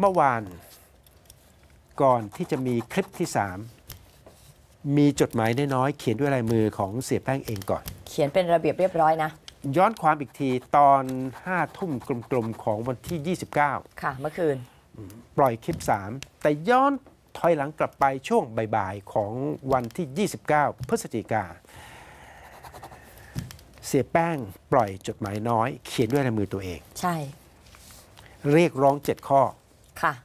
เมื่อวานก่อนที่จะมีคลิปที่ 3 มีจดหมายน้อยๆเขียนด้วยลายมือของเสียแป้งเองก่อน เขียนเป็นระเบียบเรียบร้อยนะ ย้อนความอีกทีตอน 5ทุ่มกลม ๆ ของวันที่ 29 ค่ะเมื่อคืนปล่อยคลิป 3 แต่ย้อนถอยหลังกลับไปช่วงบ่ายๆของวันที่ 29 พฤศจิกาเสียแป้งปล่อยจดหมายน้อย เขียนด้วยลายมือตัวเอง ใช่เรียกร้อง 7 ข้อ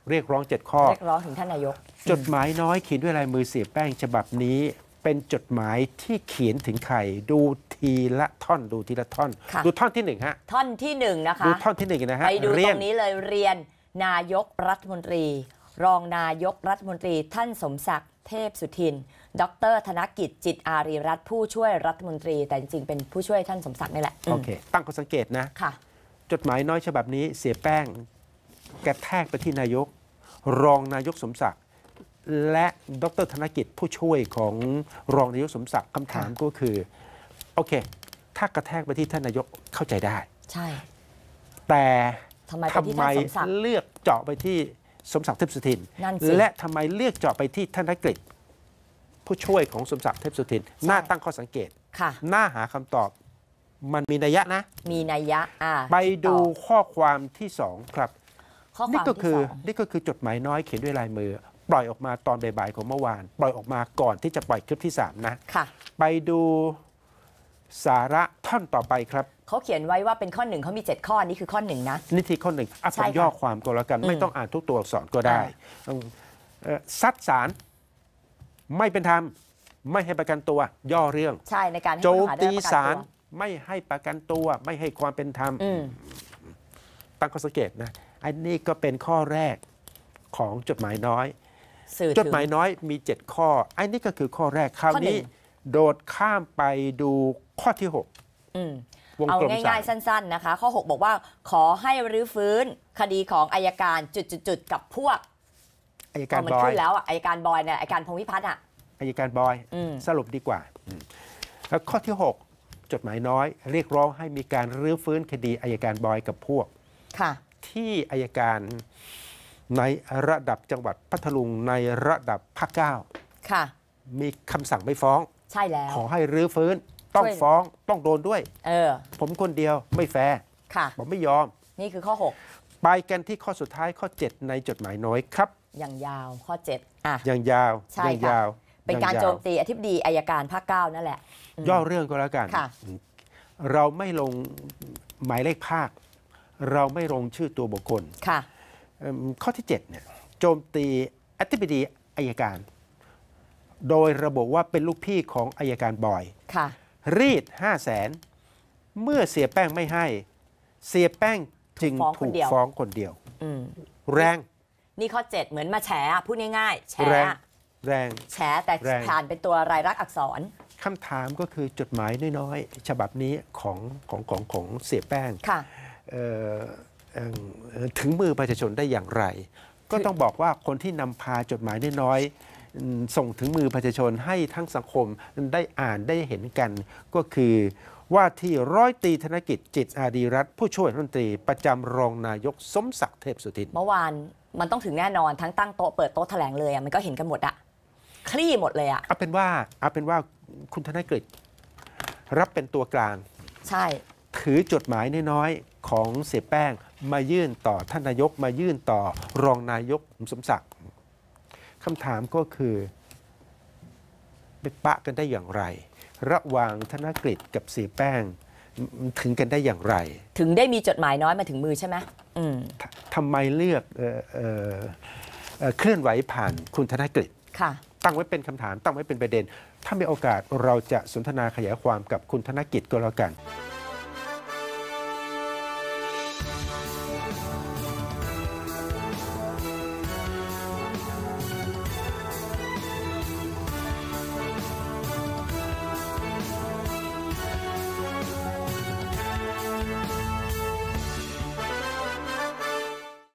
เรียกร้องเจ็ดข้อ เรียกร้องถึงท่านนายก จดหมายน้อยเขียนด้วยลายมือเสียแป้งฉบับนี้ เป็นจดหมายที่เขียนถึงใครดูทีละท่อนดูทีละท่อนดูท่อนที่หนึ่งฮะท่อนที่หนึ่งนะคะ ดูท่อนที่หนึ่งนะฮะไปดูตรงนี้เลยเรียน นายกรัฐมนตรี รองนายกรัฐมนตรีท่านสมศักดิ์เทพสุทิน ดร ธนกิจจิตอารีรัตน์ผู้ช่วยรัฐมนตรี แต่จริงๆเป็นผู้ช่วยท่านสมศักดิ์นี่แหละโอเคตั้งข้อสังเกตนะค่ะจดหมายน้อยฉบับนี้เสียแป้งกระแทกไปที่นายก รองนายกสมศักดิ์และดรธนกิจผู้ช่วยของรองนายกสมศักดิ์คำถามก็คือโอเค ถ้ากระแทกไปที่ท่านนายกเข้าใจได้ ใช่แต่ทำไมเลือกเจาะไปที่สมศักดิ์เทพสุทินและทำไมเลือกเจาะไปที่ธนกิจผู้ช่วยของสมศักดิ์เทพสุทินน่าตั้งข้อสังเกตค่ะน่าหาคำตอบมันมีนัยยะนะ มีนัยยะไปดูข้อความที่สองครับข้อความนี่ก็คือ นี่ก็คือ จดหมายน้อยเขียนด้วยลายมือ ปล่อยออกมาตอนบ่ายๆของเมื่อวานปล่อยออกมาก่อนที่จะปล่อยคลิปที่3นะค่ะไปดูสาระท่อนต่อไปครับเขาเขียนไว้ว่าเป็นข้อหนึ่งเขามี7ข้อนี้คือข้อหนึ่งนะนี่ที่ข้อหนึ่งอ่ะผย่อความก็แล้วกันไม่ต้องอ่านทุกตัวอักษรก็ได้ซัดสารไม่เป็นธรรมไม่ให้ประกันตัวย่อเรื่องใช่ในการโจมตีสารไม่ให้ประกันตัวไม่ให้ความเป็นธรรมตั้งข้อสังเกตนะอันนี้ก็เป็นข้อแรกของจดหมายน้อย จดหมายน้อยมี 7 ข้อ อันนี้ก็คือข้อแรก คราวนี้ โดดข้ามไปดูข้อที่6วงกลง่าย ๆสั้นๆ นะคะ ข้อ 6 บอกว่า ขอให้รื้อฟื้นคดีของอายการจุดๆกับพวกอายการบอยแล้วอายการบอยเนี่ยอายการพงพิพัฒน์อ่ะอายการบอย สรุปดีกว่า แล้วข้อที่6จดหมายน้อย เรียกร้องให้มีการรื้อฟื้นคดีอายการบอยกับพวก ค่ะที่อายการในระดับจังหวัดพัทลุงในระดับภาคเก้าค่ะมีคำสั่งไม่ฟ้อง ใช่แล้ว ขอให้รื้อฟื้น ต้องฟ้องต้องโดนด้วย เออ ผมคนเดียวไม่แฟร์ค่ะ ผมไม่ยอม นี่คือข้อ6ไปกันที่ข้อสุดท้ายข้อ 7 ในจดหมายน้อยครับ อย่างยาวข้อ 7อ่ะอย่างยาวใช่ยาว เป็นการโจมตีอธิบดีอายการภาคเก้านั่นแหละ ย่อเรื่องก็แล้วกันเราไม่ลงหมายเลขภาคเราไม่ลงชื่อตัวบุคคล ค่ะข้อที่7เนี่ยโจมตีอธิบดีอายการ โดยระบุว่าเป็นลูกพี่ของอายการบอย ค่ะ รีด5 0 0แสนเมื่อเสียแป้งไม่ให้ เสียแป้งจึงถูกฟ้องคนเดียวแรง นี่ข้อ 7 เหมือนมาแฉพูดง่ายๆแฉแรงแรงแฉแต่ผ่านเป็นตัวรายรักอักษร คำถามก็คือจดหมายน้อย ๆ ฉบับนี้ของของของของเสียแป้ง ค่ะถึงมือประชาชนได้อย่างไร ก็ต้องบอกว่าคนที่นำพาจดหมายน้อยส่งถึงมือประชาชนให้ทั้งสังคมได้อ่านได้เห็นกัน ก็คือว่าที่ร้อยตีธนกิจจิตอาดีรัตผู้ช่วยรัฐมนตรีประจำรองนายกสมศักดิ์เทพสุทินเมื่อวานมันต้องถึงแน่นอนทั้งตั้งโต๊ะเปิดโต๊ะแถลงเลยมันก็เห็นกันหมดอะคลี่หมดเลยอะเอาเป็นว่าเอาเป็นว่าคุณธนกิจรับเป็นตัวกลาง ใช่ถือจดหมายน้อยของเสียแป้งมายื่นต่อท่านนายกมายื่นต่อรองนายกสมศักดิ์คำถามก็คือไปปะกันได้อย่างไร ระหว่างธนกฤษกับเสียแป้งถึงกันได้อย่างไร ถึงได้มีจดหมายน้อยมาถึงมือใช่ไหมมทำไมเลือกเเเเคลื่อนไหวผ่านคุณธนกฤษตั้งไว้เป็นคำถามตั้งไว้เป็นประเด็น ถ้ามีโอกาสเราจะสนทนาขยายความกับคุณธนกิษก็แล้วกัน